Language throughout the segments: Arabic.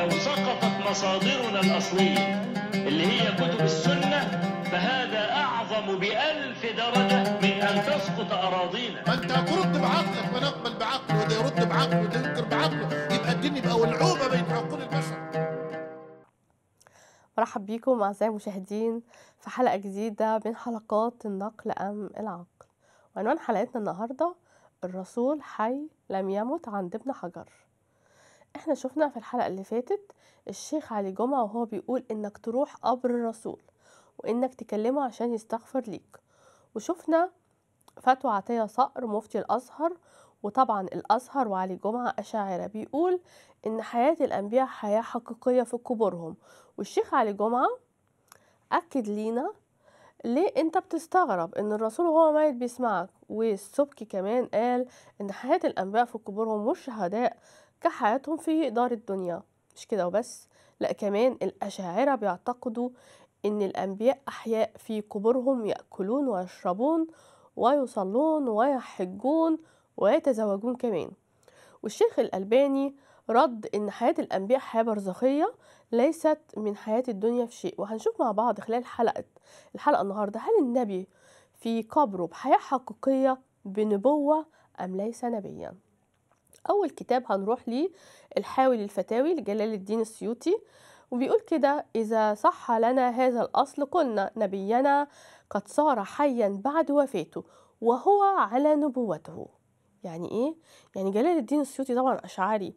لو سقطت مصادرنا الأصلية اللي هي كتب السنة فهذا أعظم بألف درجة من أن تسقط أراضينا فأنت أنت ترد بعقلك ونقبل بعقله وده يرد بعقله وده ينكر بعقله يبقى الدين يبقى ولعوبة بين عقول البشر مرحب بيكم أعزائي المشاهدين في حلقة جديدة من حلقات النقل أم العقل وعنوان حلقتنا النهاردة الرسول حي لم يمت عند ابن حجر احنا شفنا في الحلقة اللي فاتت الشيخ علي جمعة وهو بيقول انك تروح قبر الرسول وانك تكلمه عشان يستغفر ليك وشفنا فتوى عطية صقر مفتي الازهر وطبعا الازهر وعلي جمعة اشاعرة بيقول ان حياة الانبياء حياة حقيقية في قبورهم والشيخ علي جمعة اكد لينا ليه انت بتستغرب ان الرسول وهو ميت بيسمعك والسبكي كمان قال ان حياة الانبياء في قبورهم والشهداء كحياتهم في دار الدنيا مش كده وبس لا كمان الأشاعرة بيعتقدوا إن الأنبياء أحياء في قبورهم يأكلون ويشربون ويصلون ويحجون ويتزوجون كمان والشيخ الألباني رد إن حياة الأنبياء حياة برزخية ليست من حياة الدنيا في شيء وهنشوف مع بعض خلال حلقة الحلقة النهاردة هل النبي في قبره بحياة حقيقية بنبوة أم ليس نبيا أول كتاب هنروح ليه الحاوي للفتاوي لجلال الدين السيوطي وبيقول كده إذا صح لنا هذا الأصل قلنا نبينا قد صار حيا بعد وفاته وهو على نبوته يعني إيه؟ يعني جلال الدين السيوطي طبعا أشعري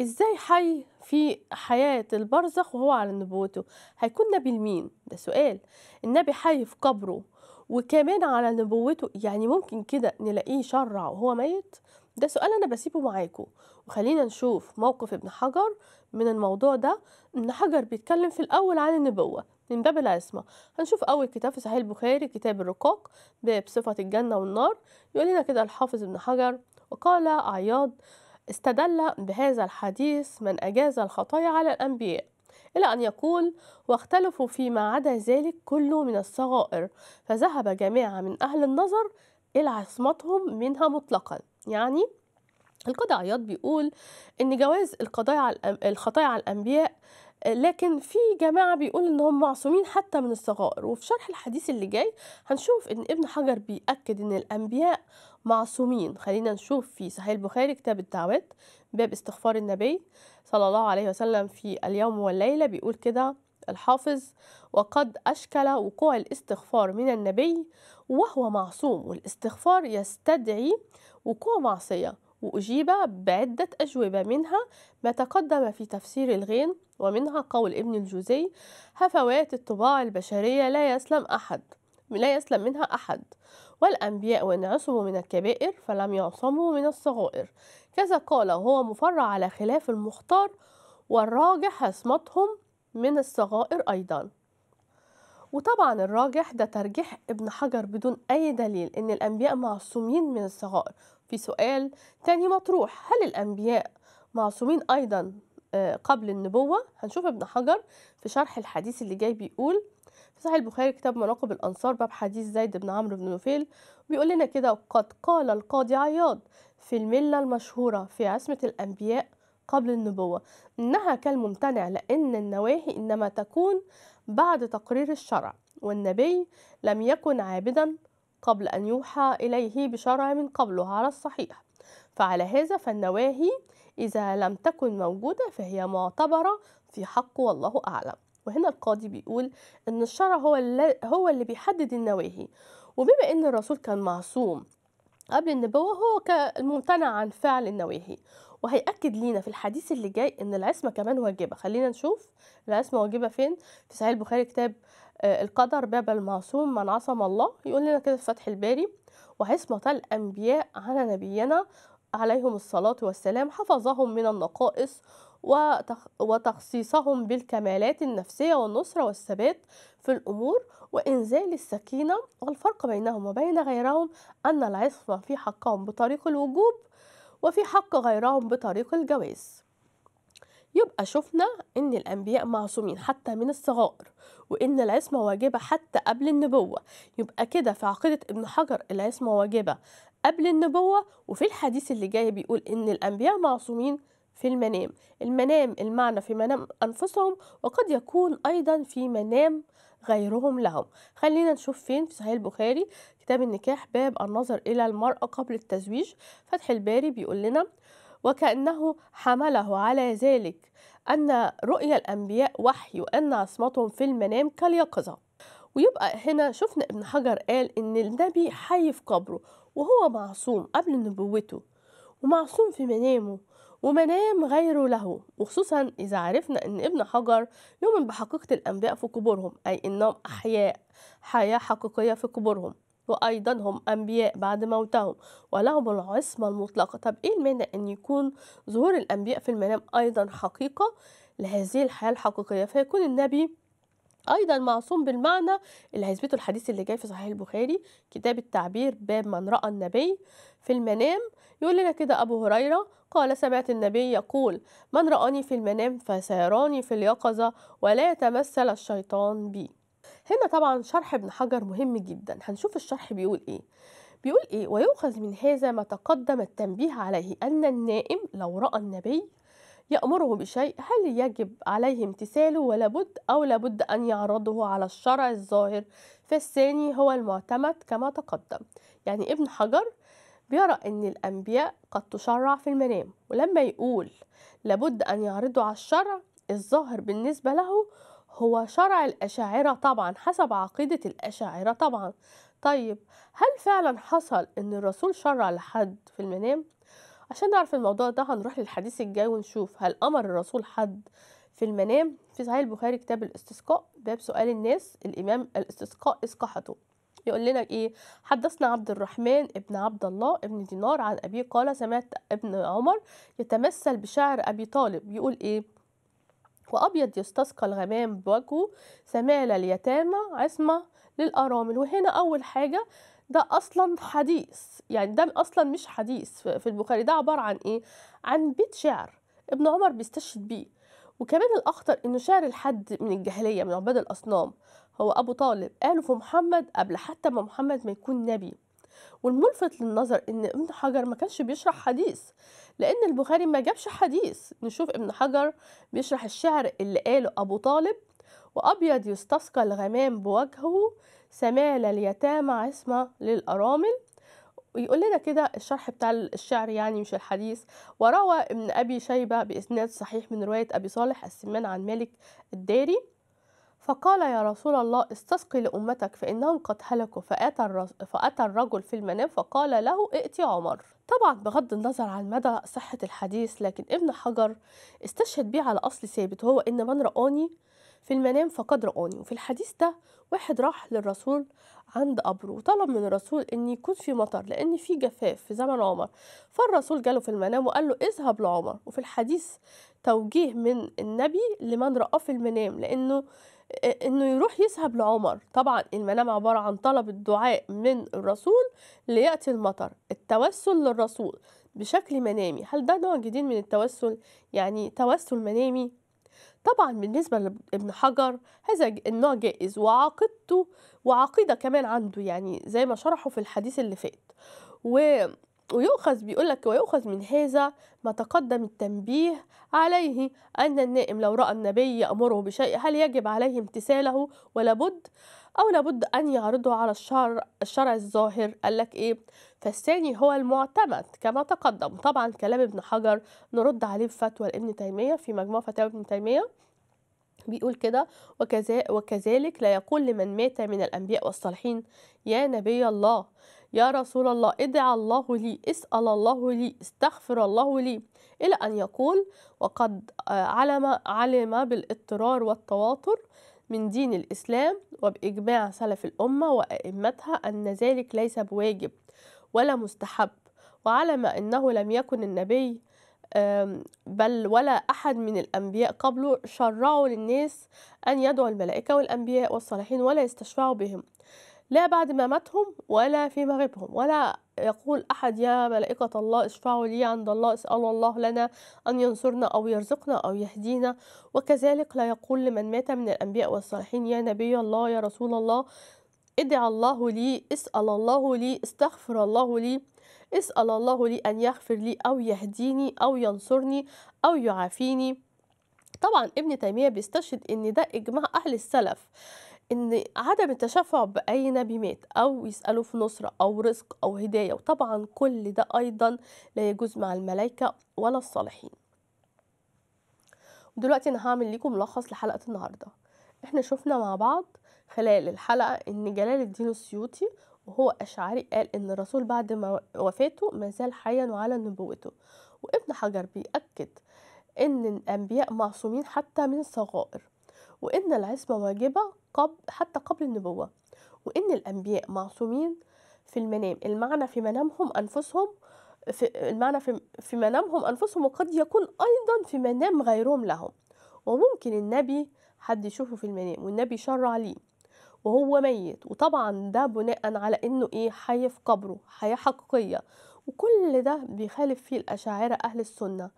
إزاي حي في حياة البرزخ وهو على نبوته هيكون نبي لمين؟ ده سؤال النبي حي في قبره وكمان على نبوته يعني ممكن كده نلاقيه شرع وهو ميت ده سؤال انا بسيبه معاكم وخلينا نشوف موقف ابن حجر من الموضوع ده ابن حجر بيتكلم في الاول عن النبوه من باب العصمه هنشوف اول كتاب في صحيح البخاري كتاب الرقاق باب صفه الجنه والنار يقول لنا كده الحافظ ابن حجر وقال عياض استدل بهذا الحديث من اجاز الخطايا على الانبياء إلى أن يقول واختلفوا فيما عدا ذلك كله من الصغائر فذهب جماعة من أهل النظر إلى عصمتهم منها مطلقا يعني القاضي عياض بيقول ان جواز القضايا على الخطايا على الانبياء لكن في جماعة بيقول إن هم معصومين حتى من الصغائر وفي شرح الحديث اللي جاي هنشوف إن ابن حجر بيأكد إن الأنبياء معصومين خلينا نشوف في صحيح البخاري كتاب الدعوات باب استغفار النبي صلى الله عليه وسلم في اليوم والليلة بيقول كده الحافظ وقد أشكل وقوع الاستغفار من النبي وهو معصوم والاستغفار يستدعي وقوع معصية وأجيب بعدة أجوبة منها ما تقدم في تفسير الغين ومنها قول ابن الجوزي هفوات الطباع البشرية لا يسلم أحد لا يسلم منها أحد والأنبياء وإن عصموا من الكبائر فلم يعصموا من الصغائر كذا قال وهو مفرع على خلاف المختار والراجح عصمتهم من الصغائر أيضا وطبعا الراجح ده ترجيح ابن حجر بدون أي دليل إن الأنبياء معصومين من الصغائر في سؤال تاني مطروح هل الأنبياء معصومين أيضا آه، قبل النبوة هنشوف ابن حجر في شرح الحديث اللي جاي بيقول في صحيح البخاري كتاب مناقب الأنصار باب حديث زيد بن عمرو بن نوفيل بيقول لنا كده قد قال القاضي عياض في الملة المشهورة في عصمة الأنبياء قبل النبوة إنها كالممتنع لأن النواهي إنما تكون بعد تقرير الشرع والنبي لم يكن عابدا قبل أن يوحى إليه بشرع من قبله على الصحيح فعلى هذا فالنواهي إذا لم تكن موجودة فهي معتبرة في حق والله أعلم وهنا القاضي بيقول إن الشرع هو اللي, هو اللي بيحدد النواهي وبما إن الرسول كان معصوم قبل النبوة هو كالممتنع عن فعل النواهي وهيأكد لينا في الحديث اللي جاي ان العصمه كمان واجبه خلينا نشوف العصمه واجبه فين في صحيح البخاري كتاب آه، القدر باب المعصوم من عصم الله يقول لنا كده في فتح الباري وعصمه الانبياء على نبينا عليهم الصلاه والسلام حفظهم من النقائص وتخصيصهم بالكمالات النفسية والنصرة والثبات في الأمور وإنزال السكينة والفرق بينهم وبين غيرهم أن العصمة في حقهم بطريق الوجوب وفي حق غيرهم بطريق الجواز يبقى شفنا ان الانبياء معصومين حتى من الصغائر وان العصمه واجبه حتى قبل النبوه يبقى كده في عقيده ابن حجر العصمه واجبه قبل النبوه وفي الحديث اللي جاي بيقول ان الانبياء معصومين في المنام المنام المعنى في منام أنفسهم وقد يكون أيضا في منام غيرهم لهم خلينا نشوف فين في صحيح البخاري كتاب النكاح باب النظر إلى المرأة قبل التزويج فتح الباري بيقول لنا وكأنه حمله على ذلك أن رؤيا الأنبياء وحي وأن عصمتهم في المنام كاليقظة ويبقى هنا شفنا ابن حجر قال إن النبي حي في قبره وهو معصوم قبل نبوته ومعصوم في منامه ومنام غيره له وخصوصا إذا عرفنا أن ابن حجر يؤمن بحقيقة الأنبياء في قبورهم أي أنهم أحياء حياة حقيقية في قبورهم وأيضا هم أنبياء بعد موتهم ولهم العصمة المطلقة طب إيه المانع أن يكون ظهور الأنبياء في المنام أيضا حقيقة لهذه الحياة الحقيقية فيكون النبي ايضا معصوم بالمعنى اللي هيثبته الحديث اللي جاي في صحيح البخاري كتاب التعبير باب من راى النبي في المنام يقول لنا كده أبو هريرة قال سمعت النبي يقول من رآني في المنام فسيراني في اليقظة ولا يتمثل الشيطان بي هنا طبعا شرح ابن حجر مهم جدا هنشوف الشرح بيقول ايه بيقول ايه ويؤخذ من هذا ما تقدم التنبيه عليه أن النائم لو رأى النبي يأمره بشيء هل يجب عليه امتثاله ولا بد أو لابد أن يعرضه على الشرع الظاهر فالثاني هو المعتمد كما تقدم يعني ابن حجر بيرى أن الأنبياء قد تشرع في المنام ولما يقول لابد أن يعرضوا على الشرع الظاهر بالنسبة له هو شرع الأشاعرة طبعا حسب عقيدة الأشاعرة طبعا طيب هل فعلا حصل أن الرسول شرع لحد في المنام؟ عشان نعرف الموضوع ده هنروح للحديث الجاي ونشوف هل أمر الرسول حد في المنام في صحيح البخاري كتاب الاستسقاء باب سؤال الناس الإمام الاستسقاء إسقحته يقول لنا ايه حدثنا عبد الرحمن ابن عبد الله ابن دينار عن ابيه قال سمعت ابن عمر يتمثل بشعر ابي طالب يقول ايه وابيض يستسقى الغمام بوجهه سمال اليتامى عصمه للارامل وهنا اول حاجه ده اصلا حديث يعني ده اصلا مش حديث في البخاري ده عباره عن ايه عن بيت شعر ابن عمر بيستشهد بيه وكمان الأخطر إنه شعر الحد من الجاهلية من عباد الأصنام هو أبو طالب قاله في محمد قبل حتى ما محمد ما يكون نبي والملفت للنظر إن ابن حجر ما كانش بيشرح حديث لأن البخاري ما جابش حديث نشوف ابن حجر بيشرح الشعر اللي قاله أبو طالب وأبيض يستسقى الغمام بوجهه سمال اليتامى عصمة للأرامل ويقول لنا كده الشرح بتاع الشعر يعني مش الحديث وروى ابن أبي شيبة بإسناد صحيح من رواية أبي صالح السمان عن مالك الداري فقال يا رسول الله استسقي لأمتك فإنهم قد هلكوا فأتى, فأتى الرجل في المنام فقال له ائت عمر طبعا بغض النظر عن مدى صحة الحديث لكن ابن حجر استشهد بيه على أصل ثابت وهو إن من رآني في المنام فقد رآني وفي الحديث ده واحد راح للرسول عند قبره وطلب من الرسول ان يكون في مطر لان في جفاف في زمن عمر فالرسول جاله في المنام وقال له اذهب لعمر وفي الحديث توجيه من النبي لمن رآه في المنام لانه انه يروح يذهب لعمر طبعا المنام عبارة عن طلب الدعاء من الرسول ليأتي المطر التوسل للرسول بشكل منامي هل ده نوع جديد من التوسل يعني توسل منامي طبعا بالنسبة لابن حجر هذا النوع جائز وعقيدته وعقيدة كمان عنده يعني زي ما شرحوا في الحديث اللي فات و ويؤخذ بيقول لك ويؤخذ من هذا ما تقدم التنبيه عليه أن النائم لو رأى النبي يأمره بشيء هل يجب عليه امتثاله ولا بد أو لابد أن يعرضه على الشرع الشرع الظاهر قال لك إيه فالثاني هو المعتمد كما تقدم طبعا كلام ابن حجر نرد عليه بفتوى لابن تيمية في مجموع فتاوى ابن تيمية بيقول كده وكذلك لا يقول لمن مات من الأنبياء والصالحين يا نبي الله يا رسول الله ادع الله لي اسأل الله لي استغفر الله لي إلى أن يقول وقد آه، علم علم بالاضطرار والتواتر من دين الإسلام وبإجماع سلف الأمة وأئمتها أن ذلك ليس بواجب ولا مستحب وعلم أنه لم يكن النبي بل ولا أحد من الأنبياء قبله شرعوا للناس أن يدعوا الملائكة والأنبياء والصالحين ولا يستشفعوا بهم لا بعد ما ماتهم ولا في مغيبهم ولا يقول أحد يا ملائكة الله اشفعوا لي عند الله اسألوا الله لنا أن ينصرنا أو يرزقنا أو يهدينا وكذلك لا يقول لمن مات من الأنبياء والصالحين يا نبي الله يا رسول الله ادع الله لي اسأل الله لي استغفر الله لي اسأل الله لي أن يغفر لي أو يهديني أو ينصرني أو يعافيني طبعا ابن تيمية بيستشهد ان ده اجماع اهل السلف ان عدم التشفع باي نبي مات او يسالوا في نصره او رزق او هدايه وطبعا كل ده ايضا لا يجوز مع الملائكه ولا الصالحين دلوقتي انا هعمل لكم ملخص لحلقه النهارده احنا شفنا مع بعض خلال الحلقه ان جلال الدين السيوطي وهو أشعري قال إن الرسول بعد ما وفاته ما زال حيا وعلى نبوته وابن حجر بيأكد إن الأنبياء معصومين حتى من الصغائر وإن العصمة واجبة قبل حتى قبل النبوة وإن الأنبياء معصومين في المنام المعنى في منامهم أنفسهم في المعنى في, في منامهم أنفسهم وقد يكون أيضا في منام غيرهم لهم وممكن النبي حد يشوفه في المنام والنبي شرع ليه وهو ميت وطبعا ده بناء على انه ايه حي في قبره حياه حقيقيه وكل ده بيخالف فيه الاشاعره اهل السنه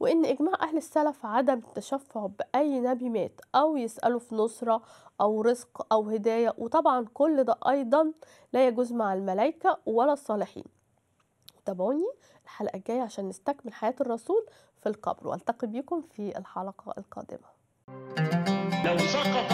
وإن إجماع أهل السلف عدم التشفع بأي نبي مات أو يسألوا في نصرة أو رزق أو هداية وطبعا كل ده أيضا لا يجوز مع الملائكة ولا الصالحين تابعوني الحلقة الجاية عشان نستكمل حياة الرسول في القبر والتقي بكم في الحلقة القادمة لو سقط